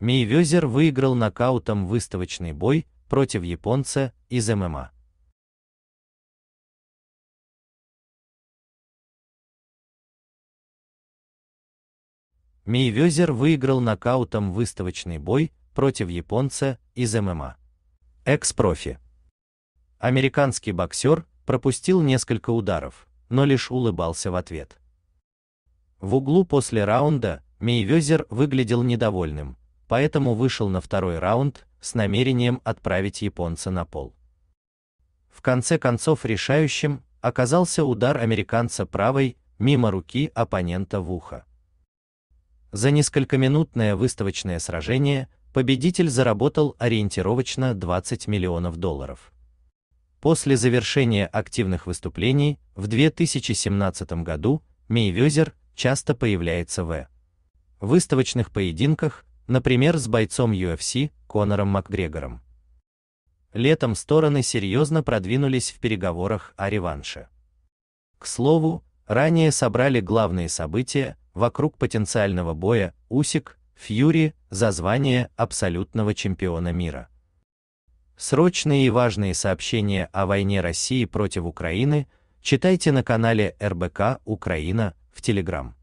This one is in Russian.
Мейвезер выиграл нокаутом выставочный бой против японца из ММА. Мейвезер выиграл нокаутом выставочный бой против японца из ММА. Экс-профи. Американский боксер пропустил несколько ударов, но лишь улыбался в ответ. В углу после раунда Мейвезер выглядел недовольным, поэтому вышел на второй раунд с намерением отправить японца на пол. В конце концов решающим оказался удар американца правой мимо руки оппонента в ухо. За несколькоминутное выставочное сражение победитель заработал ориентировочно 20 миллионов долларов. После завершения активных выступлений в 2017 году Мейвезер часто появляется в выставочных поединках например, с бойцом UFC Конором Макгрегором. Летом стороны серьезно продвинулись в переговорах о реванше. К слову, ранее собрали главные события вокруг потенциального боя Усик Фьюри за звание абсолютного чемпиона мира. Срочные и важные сообщения о войне России против Украины читайте на канале РБК Украина в Телеграм.